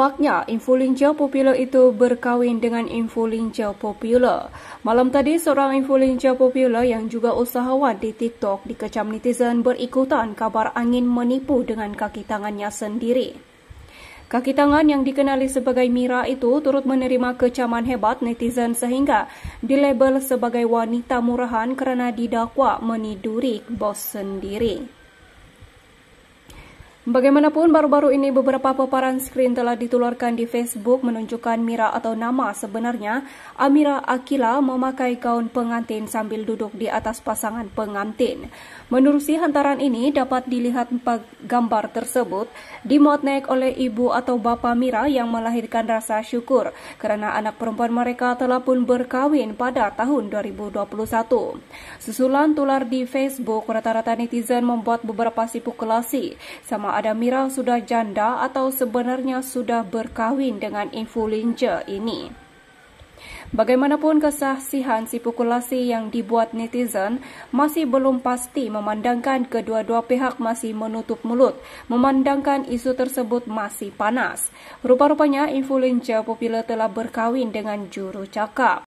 Nampaknya influenza popular itu berkahwin dengan influenza popular. Malam tadi seorang influenza popular yang juga usahawan di TikTok dikecam netizen berikutan kabar angin menipu dengan kaki tangannya sendiri. Kaki tangan yang dikenali sebagai Mira itu turut menerima kecaman hebat netizen sehingga dilabel sebagai wanita murahan kerana didakwa meniduri bos sendiri. Bagaimanapun, baru-baru ini beberapa paparan skrin telah ditularkan di Facebook menunjukkan Mira atau nama sebenarnya Amira Akila memakai gaun pengantin sambil duduk di atas pasangan pengantin. Menurusi hantaran ini dapat dilihat gambar tersebut dimuat naik oleh ibu atau bapa Mira yang melahirkan rasa syukur kerana anak perempuan mereka telah pun berkahwin pada tahun 2021. Susulan tular di Facebook, rata-rata netizen membuat beberapa sipu kelasi sama ada Mira sudah janda atau sebenarnya sudah berkahwin dengan influencer ini. Bagaimanapun kesaksian si pukulasi yang dibuat netizen masih belum pasti memandangkan kedua-dua pihak masih menutup mulut, memandangkan isu tersebut masih panas. Rupa-rupanya influencer popular telah berkahwin dengan juru cakap.